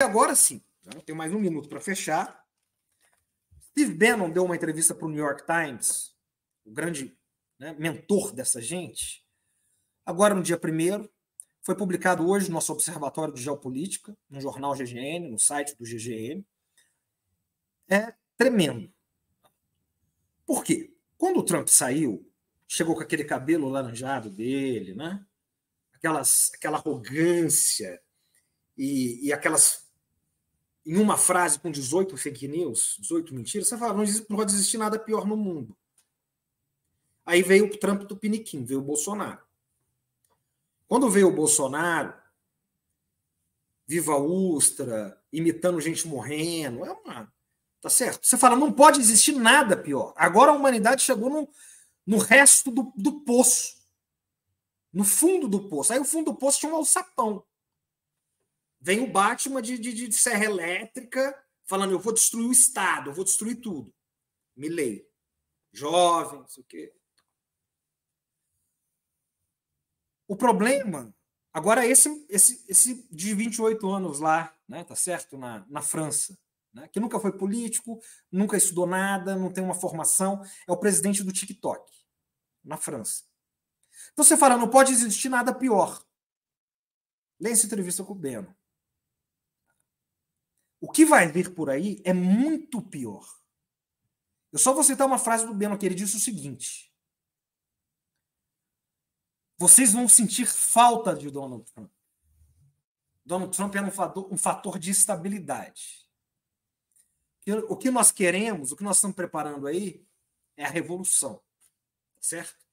agora sim, já tenho mais um minuto para fechar. Steve Bannon deu uma entrevista para o New York Times, o grande né, mentor dessa gente, agora no dia primeiro. Foi publicado hoje no nosso Observatório de Geopolítica, no jornal GGN, no site do GGN. É tremendo. Por quê? Quando o Trump saiu, chegou com aquele cabelo laranjado dele, né? Aquelas, aquela arrogância e, e aquelas em uma frase com 18 fake news, 18 mentiras, você fala, não, pode existir nada pior no mundo. Aí veio o Trump do Piniquim, veio o Bolsonaro. Quando veio o Bolsonaro, Viva Ustra, imitando gente morrendo, é uma. Tá certo? Você fala, não pode existir nada pior. Agora a humanidade chegou no, no resto do, do poço. No fundo do poço. Aí o fundo do poço tinha um alçapão. Vem o Batman de, de, de serra elétrica falando: eu vou destruir o Estado, eu vou destruir tudo. Milley, jovem, não sei o quê. O problema, agora esse, esse, esse de 28 anos lá, né, tá certo? Na, na França, né, que nunca foi político, nunca estudou nada, não tem uma formação, é o presidente do TikTok, na França. Então você fala, não pode existir nada pior. Lê essa entrevista com o Beno. O que vai vir por aí é muito pior. Eu só vou citar uma frase do Beno que ele disse o seguinte: Vocês vão sentir falta de Donald Trump. Donald Trump era é um fator, um fator de estabilidade. O que nós queremos, o que nós estamos preparando aí, é a revolução, certo?